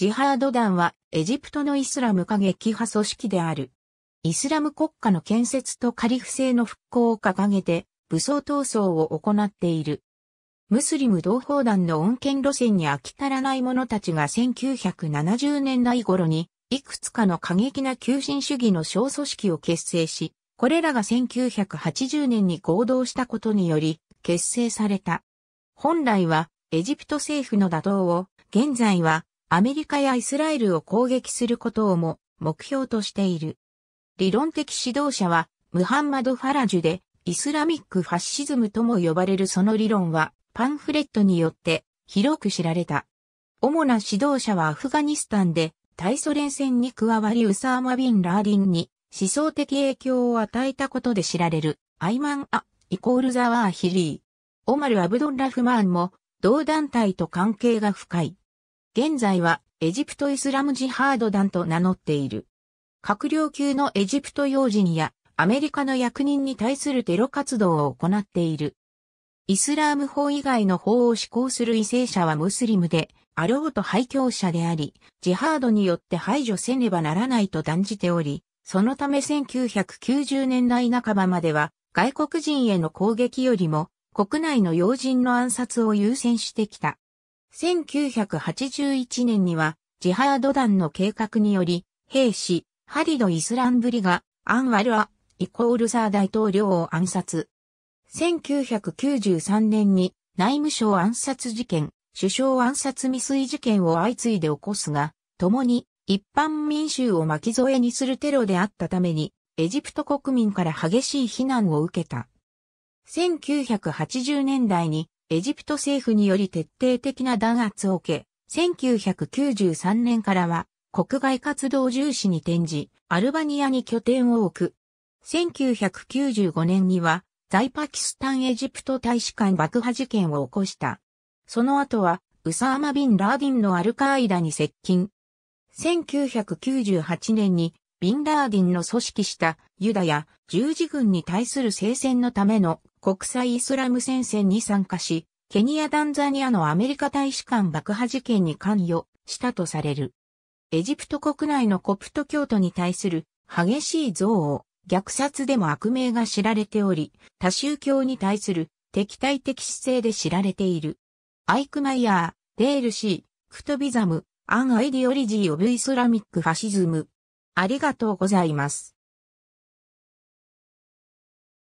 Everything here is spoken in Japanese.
ジハード団はエジプトのイスラム過激派組織である。イスラム国家の建設とカリフ制の復興を掲げて武装闘争を行っている。ムスリム同胞団の恩恵路線に飽き足らない者たちが1970年代頃にいくつかの過激な急進主義の小組織を結成し、これらが1980年に合同したことにより結成された。本来はエジプト政府の打倒を、現在はアメリカやイスラエルを攻撃することをも目標としている。理論的指導者はムハンマド・ファラジュでイスラミックファッシズムとも呼ばれるその理論はパンフレットによって広く知られた。主な指導者はアフガニスタンで対ソ連戦に加わりウサーマ・ビン・ラーディンに思想的影響を与えたことで知られるアイマン・ア・イコール・ザ・ワー・ヒリー。オマル・アブドン・ラフマーンも同団体と関係が深い。現在はエジプトイスラムジハード団と名乗っている。閣僚級のエジプト要人やアメリカの役人に対するテロ活動を行っている。イスラーム法以外の法を施行する為政者はムスリムで、あろうと廃教者であり、ジハードによって排除せねばならないと断じており、そのため1990年代半ばまでは、外国人への攻撃よりも、国内の要人の暗殺を優先してきた。1981年には、ジハード団の計画により、兵士、ハリド・イスランブリが、アンワルア、イコールサー大統領を暗殺。1993年に、内務省暗殺事件、首相暗殺未遂事件を相次いで起こすが、共に一般民衆を巻き添えにするテロであったために、エジプト国民から激しい非難を受けた。1980年代にエジプト政府により徹底的な弾圧を受け、1993年からは国外活動重視に転じ、アルバニアに拠点を置く。1995年には、在パキスタンエジプト大使館爆破事件を起こした。その後は、ウサーマ・ビン・ラーディンのアルカーイダに接近。1998年にビンラーディンの組織したユダヤ十字軍に対する聖戦のための国際イスラム戦線に参加し、ケニア・ダンザニアのアメリカ大使館爆破事件に関与したとされる。エジプト国内のコプト教徒に対する激しい憎悪、虐殺でも悪名が知られており、多宗教に対する敵対的姿勢で知られている。アイクマイヤー、デールシー、クトビザム、アン・アイディオリジー・オブ・イスラミック・ファシズム、ありがとうございます。